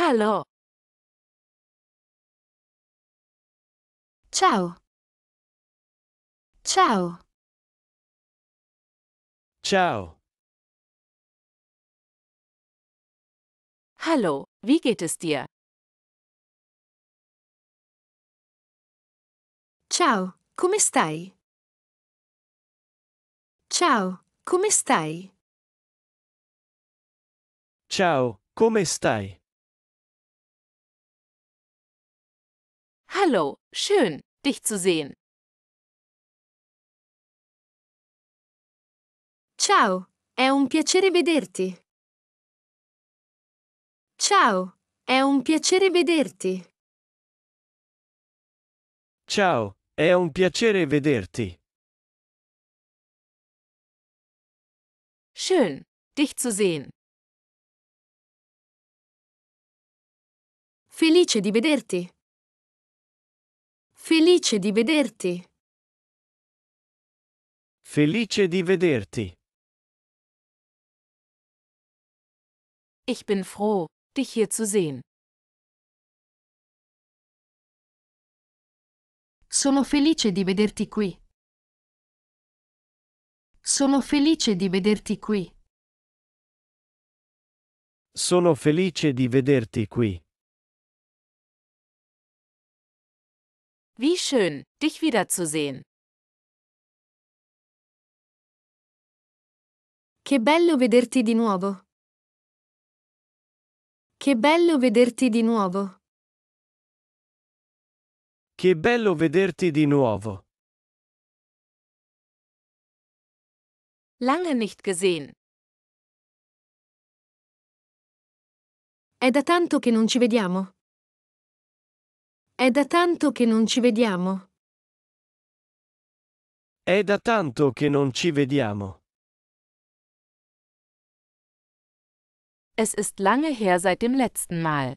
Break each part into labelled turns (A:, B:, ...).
A: Hallo. Ciao. Ciao. Ciao. Hallo, wie geht es dir? Ciao, come stai? Ciao, come stai? Ciao, come stai? Hallo, schön, dich zu sehen. Ciao, è un piacere vederti. Ciao, è un piacere vederti. Ciao, è un piacere vederti. Schön, dich zu sehen. Felice di vederti. Felice di vederti. Felice di vederti. Ich bin froh, dich hier zu sehen. Sono felice di vederti qui. Sono felice di vederti qui. Sono felice di vederti qui. Wie schön, dich wiederzusehen. Che bello vederti di nuovo. Che bello vederti di nuovo. Che bello vederti di nuovo. Lange nicht gesehen. È da tanto che non ci vediamo. È da tanto che non ci vediamo. È da tanto che non ci vediamo. Es ist lange her seit dem letzten Mal.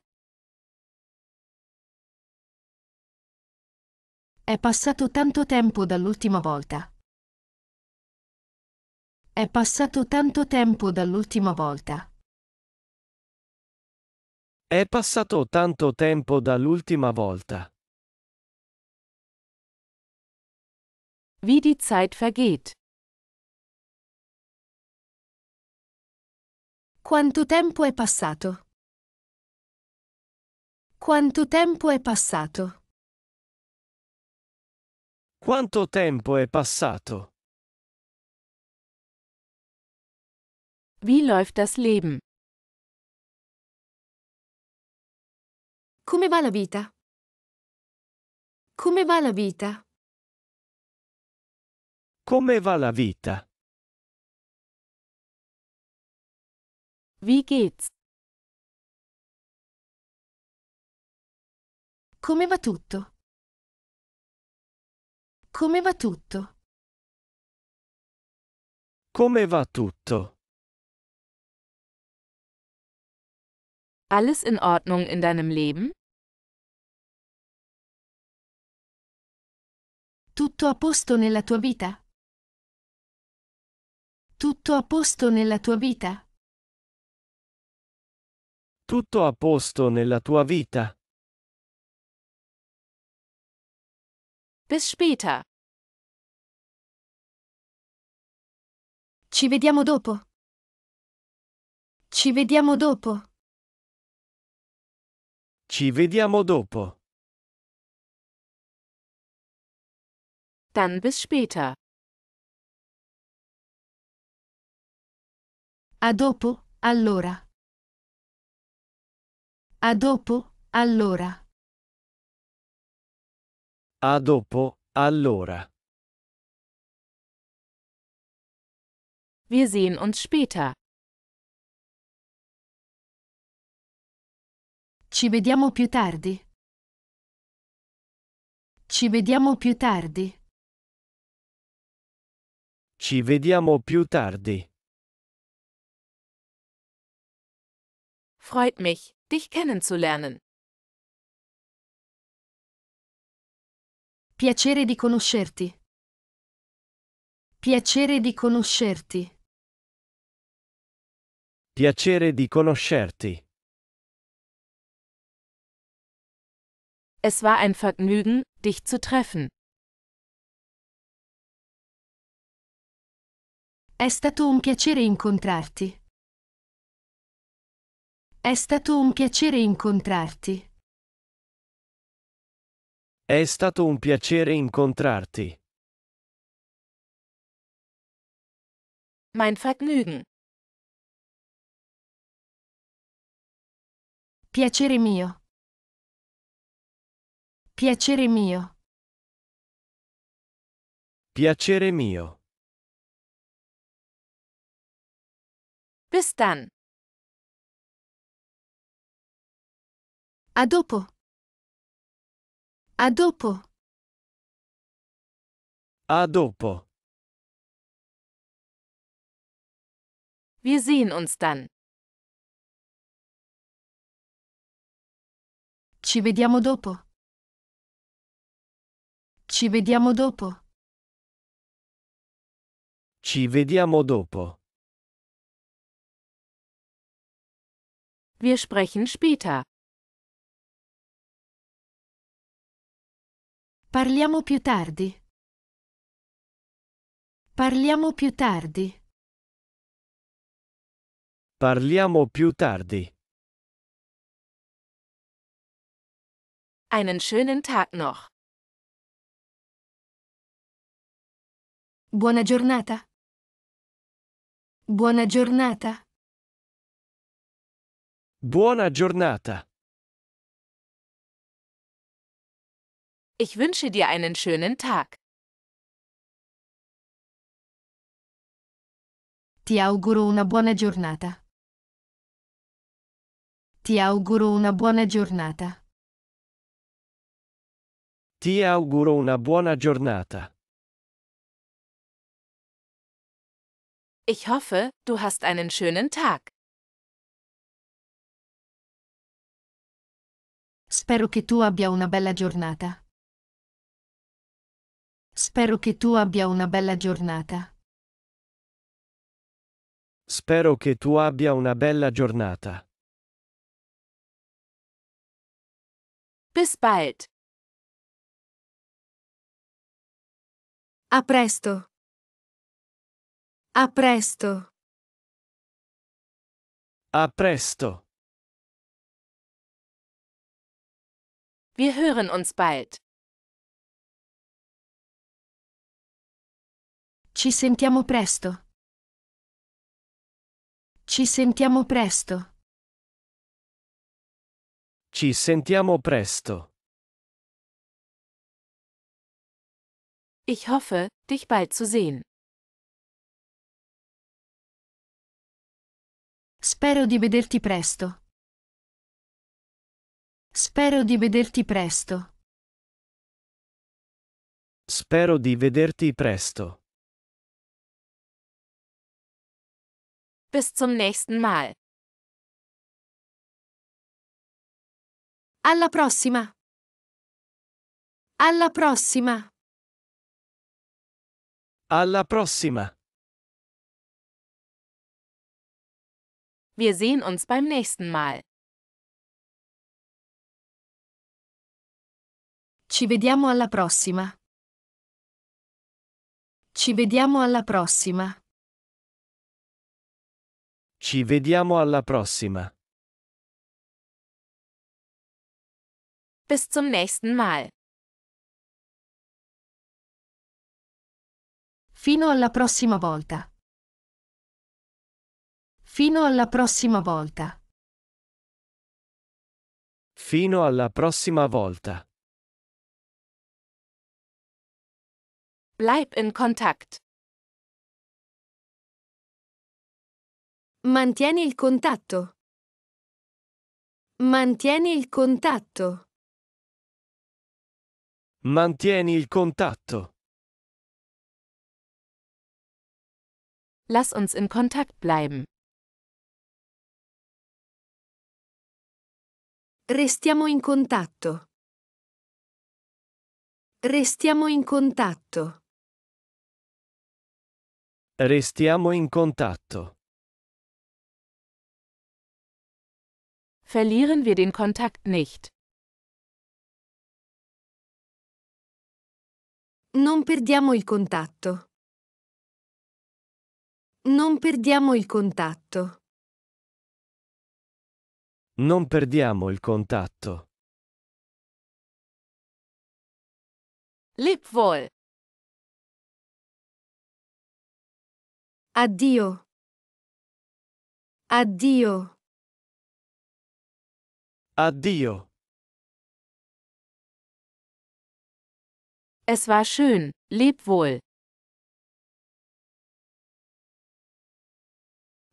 A: È passato tanto tempo dall'ultima volta. È passato tanto tempo dall'ultima volta. È passato tanto tempo dall'ultima volta. Wie die Zeit vergeht. Quanto tempo è passato? Quanto tempo è passato? Quanto tempo è passato? Wie läuft das Leben? Come va la vita? Come va la vita? Come va la vita? Wie geht's? Come va tutto? Come va tutto? Come va tutto? Alles in Ordnung in deinem Leben? Tutto a posto nella tua vita? Tutto a posto nella tua vita? Tutto a posto nella tua vita. Bis später. Ci vediamo dopo. Ci vediamo dopo. Ci vediamo dopo. Dann bis später. A dopo, allora. A dopo, allora. A dopo, allora. Wir sehen uns später. Ci vediamo più tardi. Ci vediamo più tardi. Ci vediamo più tardi. Freut mich, dich kennenzulernen. Piacere di conoscerti. Piacere di conoscerti. Piacere di conoscerti. Es war ein Vergnügen, dich zu treffen. È stato un piacere incontrarti. È stato un piacere incontrarti. È stato un piacere incontrarti. Mein Vergnügen. Piacere mio. Piacere mio. Piacere mio. Bis dann. A dopo. A dopo. A dopo. Wir sehen uns dann. Ci vediamo dopo. Ci vediamo dopo. Ci vediamo dopo. Wir sprechen später. Parliamo più tardi. Parliamo più tardi. Parliamo più tardi. Einen schönen Tag noch. Buona giornata. Buona giornata. Buona giornata. Ich wünsche dir einen schönen Tag. Ti auguro una buona giornata. Ti auguro una buona giornata. Ti auguro una buona giornata. Ich hoffe, du hast einen schönen Tag. Spero che tu abbia una bella giornata. Spero che tu abbia una bella giornata. Spero che tu abbia una bella giornata. Bis bald. A presto. A presto. A presto. Wir hören uns bald. Ci sentiamo presto. Ci sentiamo presto. Ci sentiamo presto. Ich hoffe, dich bald zu sehen. Spero di vederti presto. Spero di vederti presto. Spero di vederti presto. Bis zum nächsten Mal. Alla prossima. Alla prossima. Alla prossima. Wir sehen uns beim nächsten Mal. Ci vediamo alla prossima. Ci vediamo alla prossima. Ci vediamo alla prossima. Bis zum nächsten Mal. Fino alla prossima volta. Fino alla prossima volta. Fino alla prossima volta. Bleib in contact. Mantieni il contatto. Mantieni il contatto. Mantieni il contatto. Lass uns in Kontakt bleiben. Restiamo in contatto. Restiamo in contatto. Restiamo in contatto. Verlieren wir den Kontakt nicht. Non perdiamo il contatto. Non perdiamo il contatto. Non perdiamo il contatto. Leb wohl. Addio. Addio. Addio. Es war schön, leb wohl.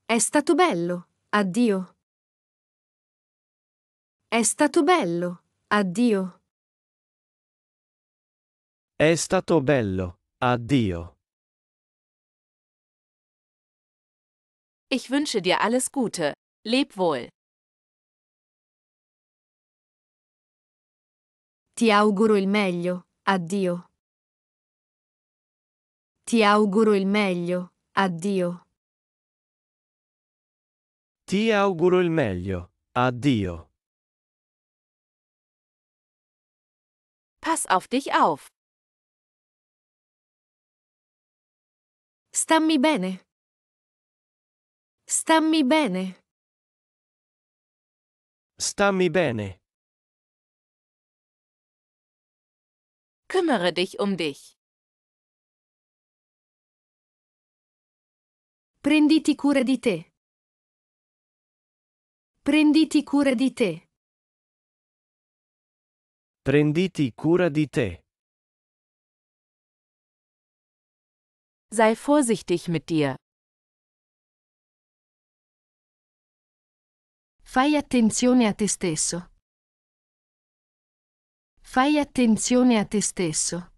A: È stato bello, addio. È stato bello. Addio. È stato bello. Addio. Ich wünsche dir alles Gute. Leb wohl. Ti auguro il meglio. Addio. Ti auguro il meglio. Addio. Ti auguro il meglio. Addio. Pass auf dich auf. Stammi bene. Stammi bene. Stammi bene. Kümmere dich um dich. Prenditi cura di te. Prenditi cura di te. Prenditi cura di te. Sei vorsichtig mit dir. Fai attenzione a te stesso. Fai attenzione a te stesso.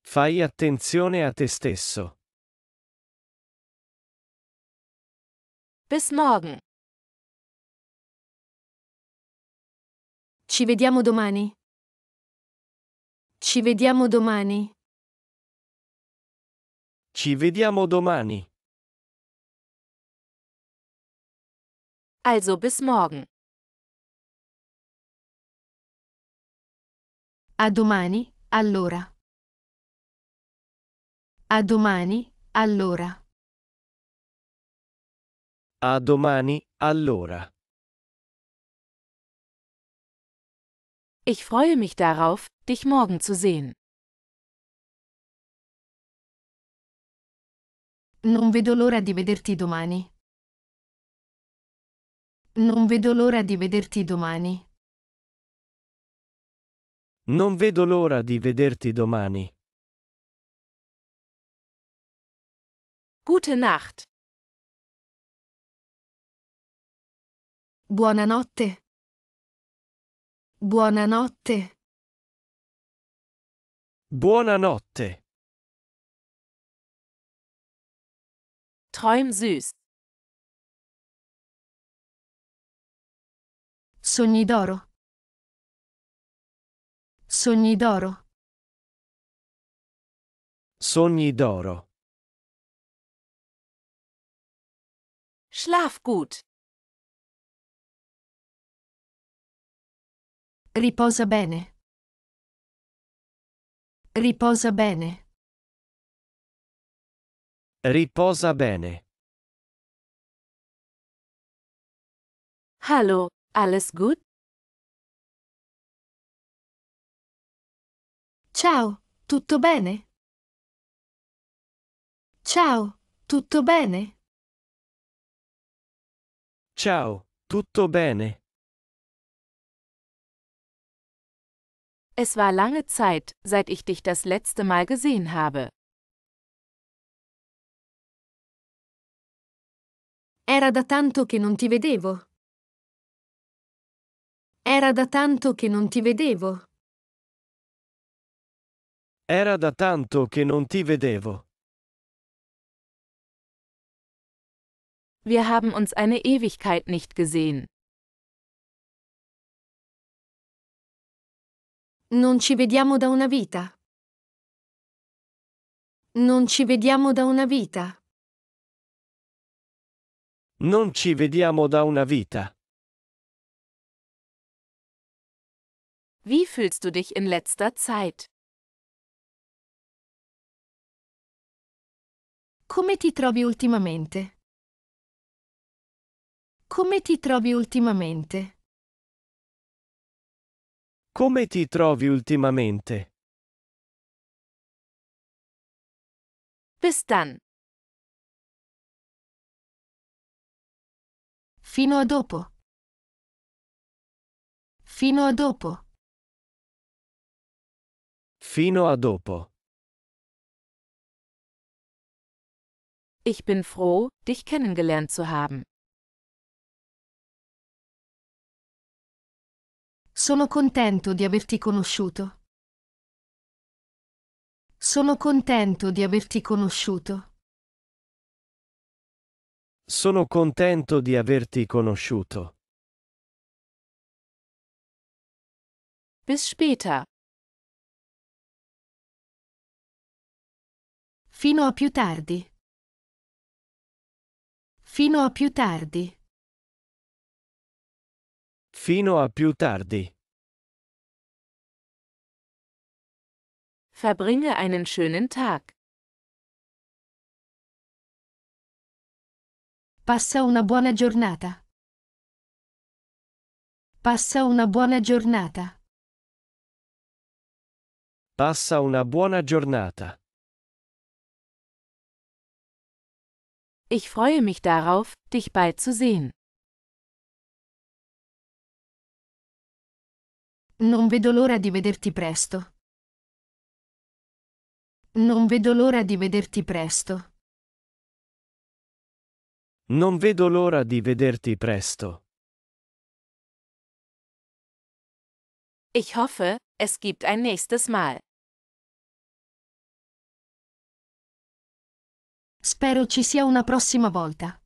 A: Fai attenzione a te stesso. Bis morgen. Ci vediamo domani. Ci vediamo domani. Ci vediamo domani. Also bis morgen. A domani, allora. A domani, allora. A domani, allora. Ich freue mich darauf, dich morgen zu sehen. Non vedo l'ora di vederti domani. Non vedo l'ora di vederti domani. Non vedo l'ora di vederti domani. Gute Nacht. Buonanotte. Buonanotte. Buonanotte. Träum süß. Sogni d'oro. Sogni d'oro. Sogni d'oro. Schlaf gut. Riposa bene. Riposa bene. Riposa bene. Hallo, alles gut? Ciao, tutto bene? Ciao, tutto bene? Ciao, tutto bene? Es war lange Zeit, seit ich dich das letzte Mal gesehen habe. Era da tanto che non ti vedevo. Era da tanto che non ti vedevo. Era da tanto che non ti vedevo. Wir haben uns eine Ewigkeit nicht gesehen. Non ci vediamo da una vita. Non ci vediamo da una vita. Non ci vediamo da una vita. Wie fühlst du dich in letzter Zeit? Come ti trovi ultimamente? Come ti trovi ultimamente? Come ti trovi ultimamente? Bis dann. Fino a dopo. Fino a dopo. Fino a dopo. Ich bin froh, dich kennengelernt zu haben. Sono contento di averti conosciuto. Sono contento di averti conosciuto. Sono contento di averti conosciuto. Bis später. Fino a più tardi. Fino a più tardi. Fino a più tardi. Verbringe einen schönen Tag. Passa una buona giornata. Passa una buona giornata. Passa una buona giornata. Ich freue mich darauf, dich bald zu sehen. Non vedo l'ora di vederti presto. Non vedo l'ora di vederti presto. Non vedo l'ora di vederti presto. Ich hoffe, es gibt ein nächstes Mal. Spero ci sia una prossima volta.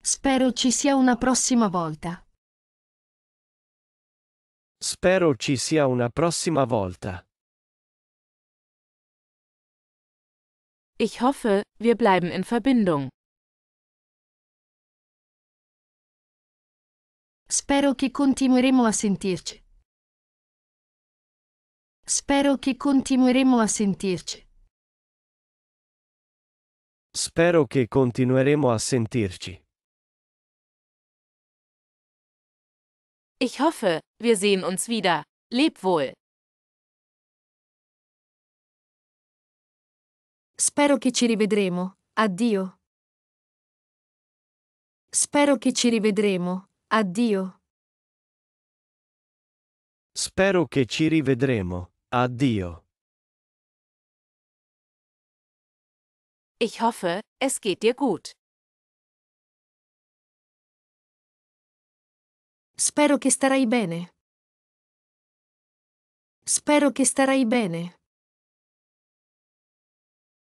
A: Spero ci sia una prossima volta. Spero ci sia una prossima volta. Ich hoffe, wir bleiben in Verbindung. Spero che continueremo a sentirci. Spero che continueremo a sentirci. Spero che continueremo a sentirci. Ich hoffe, wir sehen uns wieder. Leb wohl. Spero che ci rivedremo. Addio. Spero che ci rivedremo. Addio. Spero che ci rivedremo. Addio. Ich hoffe, es geht dir gut. Spero che starai bene. Spero che starai bene.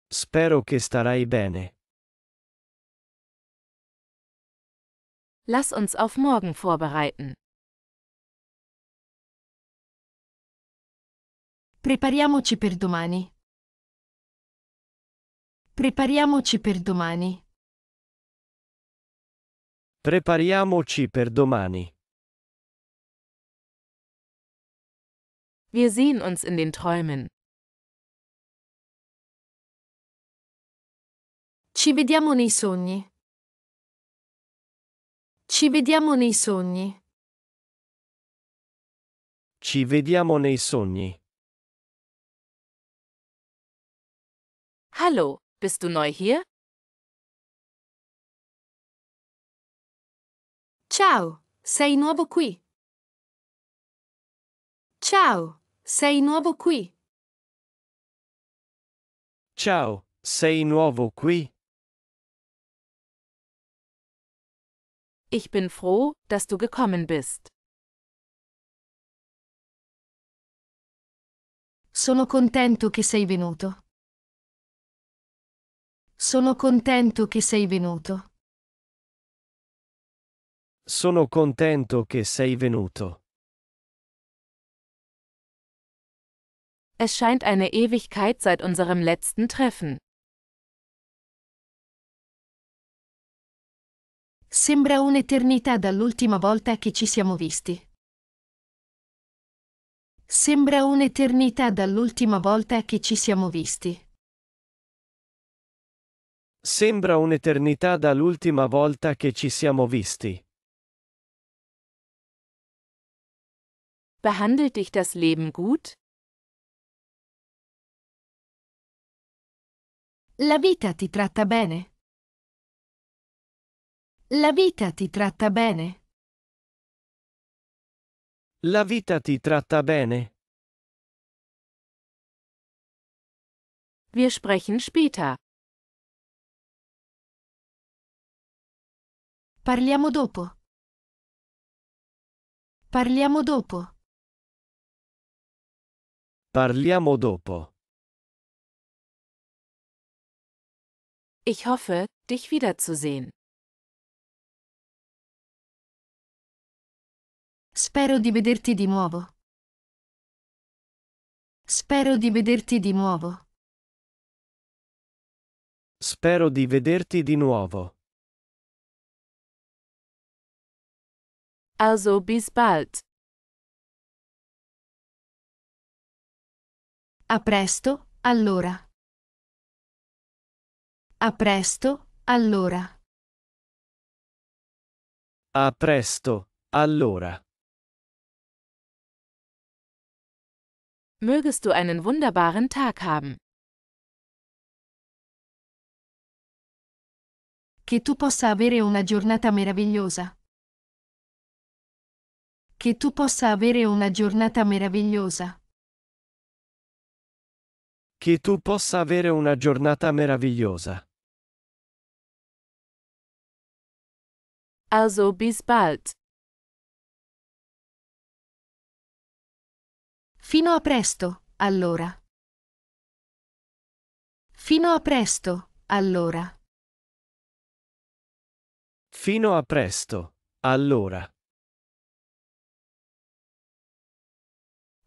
A: Spero che starai bene. Lass uns auf morgen vorbereiten. Prepariamoci per domani. Prepariamoci per domani. Prepariamoci per domani. Wir sehen uns in den Träumen. Ci vediamo nei sogni. Ci vediamo nei sogni. Ci vediamo nei sogni. Hallo, bist du neu hier? Ciao, sei nuovo qui. Ciao, Sei nuovo qui? Ciao, sei nuovo qui? Ich bin froh, dass du gekommen bist. Sono contento che sei venuto. Sono contento che sei venuto. Sono contento che sei venuto. Es scheint eine Ewigkeit seit unserem letzten Treffen. Sembra un'eternità dall'ultima volta che ci siamo visti. Sembra un'eternità dall'ultima volta che ci siamo visti. Sembra un'eternità dall'ultima volta che ci siamo visti. Behandelt dich das Leben gut? La vita ti tratta bene. La vita ti tratta bene. La vita ti tratta bene. Wir sprechen später. Parliamo dopo. Parliamo dopo. Parliamo dopo. Ich hoffe, dich wiederzusehen. Spero di vederti di nuovo. Spero di vederti di nuovo. Spero di vederti di nuovo. Also bis bald. A presto, allora. A presto, allora. A presto, allora. Mögest du einen wunderbaren Tag haben. Che tu possa avere una giornata meravigliosa. Che tu possa avere una giornata meravigliosa. Che tu possa avere una giornata meravigliosa. Also bis bald. Fino a presto, allora. Fino a presto, allora. Fino a presto, allora.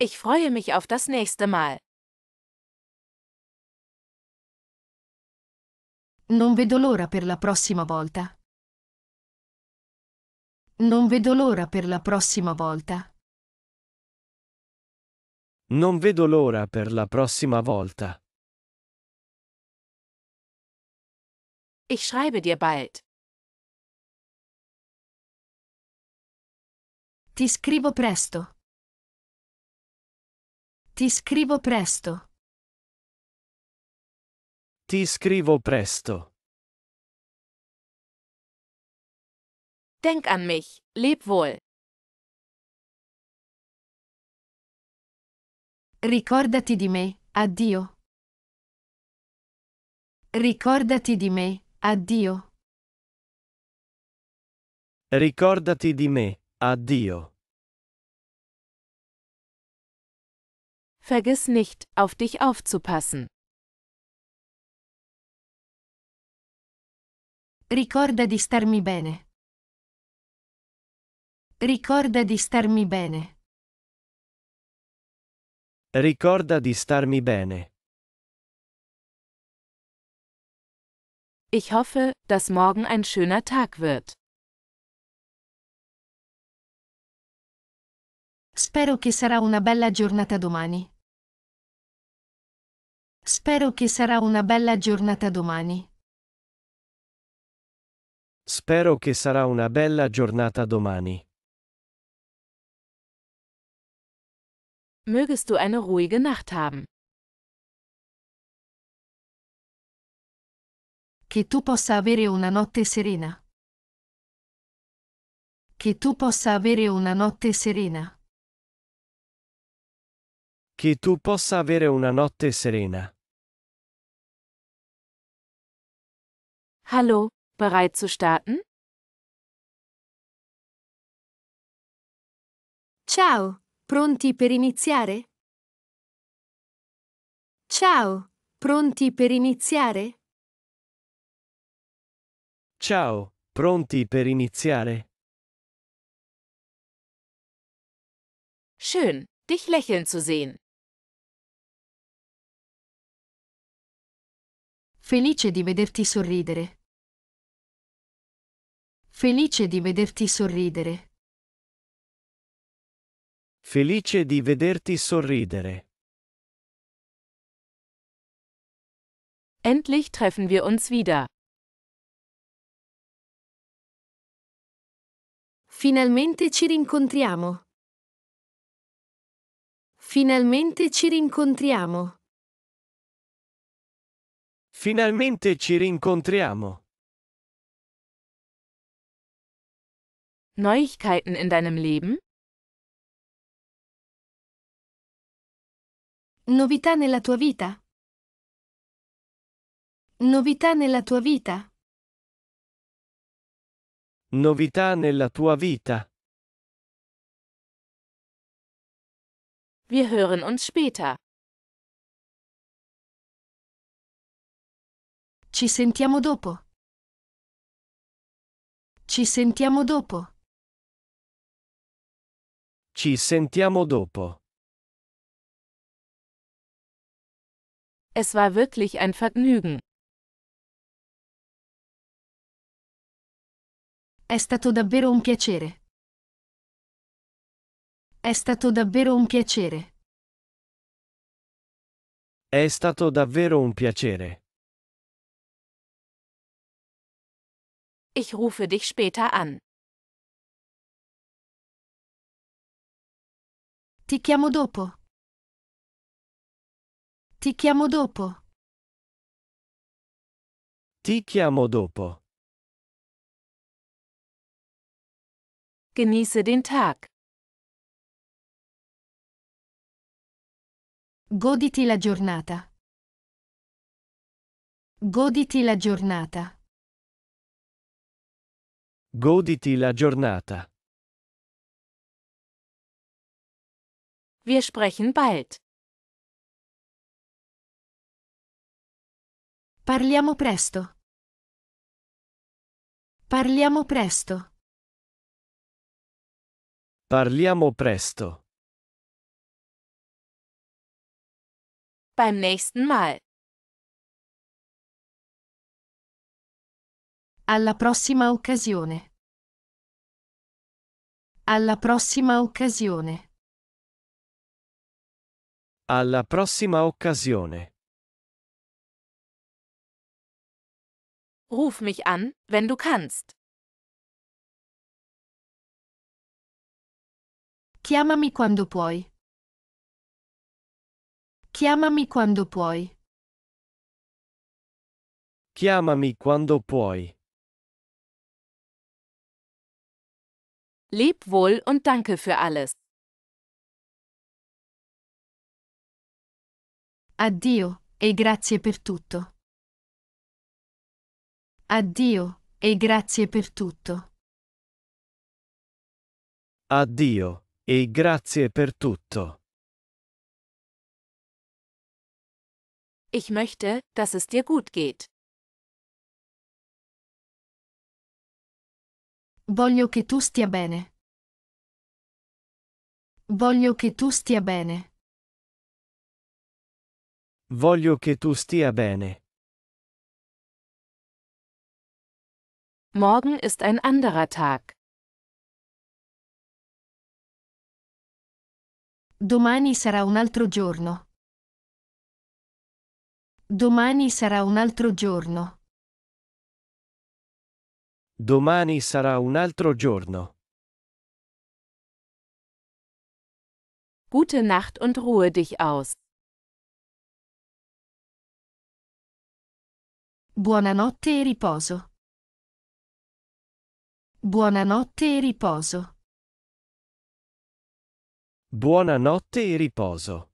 A: Ich freue mich auf das nächste Mal. Non vedo l'ora per la prossima volta. Non vedo l'ora per la prossima volta. Non vedo l'ora per la prossima volta. Ich schreibe dir bald. Ti scrivo presto. Ti scrivo presto. Ti scrivo presto. Denk an mich. Leb wohl. Ricordati di me. Addio. Ricordati di me. Addio. Ricordati di me. Addio. Vergiss nicht, auf dich aufzupassen. Ricorda di starmi bene. Ricorda di starmi bene. Ricorda di starmi bene. Ich hoffe, dass morgen ein schöner Tag wird. Spero che sarà una bella giornata domani. Spero che sarà una bella giornata domani. Spero che sarà una bella giornata domani. Mögest du eine ruhige Nacht haben. Che tu possa avere una notte serena. Che tu possa avere una notte serena. Che tu possa avere una notte serena. Hallo, bereit zu starten? Ciao, Pronti per iniziare? Ciao, pronti per iniziare? Ciao, pronti per iniziare? Schön, dich lächeln zu sehen. Felice di vederti sorridere. Felice di vederti sorridere. Felice di vederti sorridere. Endlich treffen wir uns wieder. Finalmente ci rincontriamo. Finalmente ci rincontriamo. Finalmente ci rincontriamo. Neuigkeiten in deinem Leben? Novità nella tua vita. Novità nella tua vita. Novità nella tua vita. Wir hören uns später. Ci sentiamo dopo. Ci sentiamo dopo. Ci sentiamo dopo. Es war wirklich ein Vergnügen. È stato davvero un piacere. È stato davvero un piacere. È stato davvero un piacere. Ich rufe dich später an. Ti chiamo dopo. Ti chiamo dopo. Ti chiamo dopo. Genieße den Tag. Goditi la giornata. Goditi la giornata. Goditi la giornata. Wir sprechen bald. Parliamo presto. Parliamo presto. Parliamo presto. Beim nächsten Mal. Alla prossima occasione. Alla prossima occasione. Alla prossima occasione. Ruf mich an, wenn du kannst. Chiamami quando puoi. Chiamami quando puoi. Chiamami quando puoi. Leb wohl und danke für alles. Addio e grazie per tutto. Addio, e grazie per tutto. Addio, e grazie per tutto. Ich möchte, dass es dir gut geht. Voglio che tu stia bene. Voglio che tu stia bene. Voglio che tu stia bene. Morgen ist ein anderer Tag. Domani sarà un altro giorno. Domani sarà un altro giorno. Domani sarà un altro giorno. Gute Nacht und ruhe dich aus. Buonanotte e riposo. Buonanotte e riposo. Buonanotte e riposo.